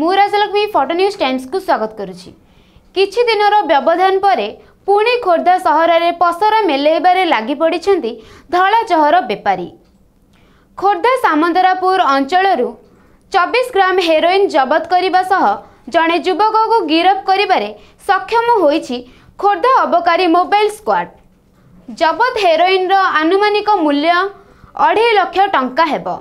ମୁଁ Rajalakshmi photo news ଟାଇମ୍ସକୁ ସ୍ୱାଗତ କରୁଛି କିଛି ଦିନର ବ୍ୟବଧାନ ପରେ ପୁଣି ଖୋର୍ଦ୍ଧା ସହରରେ ପସରା ମେଲେଇବାରେ ଲାଗି ପଡ଼ିଛନ୍ତି ଧଳାଚହର ବେପାରୀ ଖୋର୍ଦ୍ଧା ସାମନ୍ତରାପୁର ଅଞ୍ଚଳରୁ ଚବିଶ ଗ୍ରାମ ହେରୋଇନ୍ ଜବତ କରିବା ସହ ଜଣେ ଯୁବକକୁ ଗିରଫ କରିବାରେ ସକ୍ଷମ ହୋଇଛି ଖୋର୍ଦ୍ଧା ଅବକାରୀ ମୋବାଇଲ୍ ସ୍କ୍ୱାଡ୍ ଜବତ ହେରୋଇନ୍ର ଆନୁମାନିକ ମୂଲ୍ୟ ଅଢ଼େଇ ଲକ୍ଷ ଟଙ୍କା ହେବ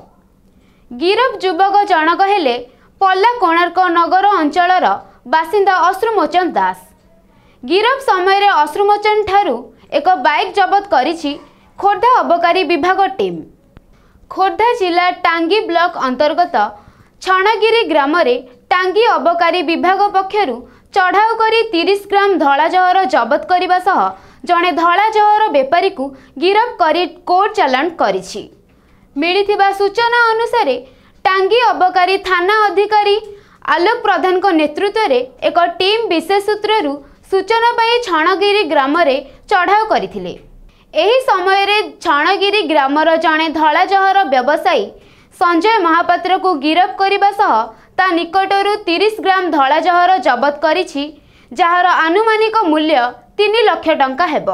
ଗିରଫ ଯୁବକ ଜଣକ ହେଲେ ପଲ୍ଲା କୋଣାର୍କ ନଗର ଅଞ୍ଚଳର ବାସିନ୍ଦା ଅଶ୍ରୁମୋଚନ ଦାସ ଗିରଫ ସମୟରେ ଅଶ୍ରୁମୋଚନ ଠାରୁ ଏକ ବାଇକ୍ ଜବତ କରିଛି ଖୋର୍ଦ୍ଧା ଅବକାରୀ ବିଭାଗ ଟିମ୍ ଖୋର୍ଦ୍ଧା ଜିଲ୍ଲା ଟାଙ୍ଗୀ ବ୍ଲକ ଅନ୍ତର୍ଗତ ଛଣଗିରି ଗ୍ରାମରେ ଟାଙ୍ଗୀ ଅବକାରୀ ବିଭାଗ ପକ୍ଷରୁ ଚଢ଼ାଉ କରି ତିରିଶ ଗ୍ରାମ ଧଳାଜହର ଜବତ କରିବା ସହ ଜଣେ ଧଳାଜହର ବେପାରୀକୁ ଗିରଫ କରି କୋର୍ଟ ଚାଲାଣ କରିଛି ମିଳିଥିବା ସୂଚନା ଅନୁସାରେ ଟାଙ୍ଗୀ ଅବକାରୀ ଥାନା ଅଧିକାରୀ ଆଲୋକ ପ୍ରଧାନଙ୍କ ନେତୃତ୍ୱରେ ଏକ ଟିମ୍ ବିଶେଷ ସୂତ୍ରରୁ ସୂଚନା ପାଇ ଛଣଗିରି ଗ୍ରାମରେ ଚଢ଼ାଉ କରିଥିଲେ ଏହି ସମୟରେ ଛଣଗିରି ଗ୍ରାମର ଜଣେ ଧଳାଜହର ବ୍ୟବସାୟୀ ସଞ୍ଜୟ ମହାପାତ୍ରକୁ ଗିରଫ କରିବା ସହ ତା ନିକଟରୁ ତିରିଶ ଗ୍ରାମ ଧଳାଜହର ଜବତ କରିଛି ଯାହାର ଆନୁମାନିକ ମୂଲ୍ୟ ତିନି ଲକ୍ଷ ଟଙ୍କା ହେବ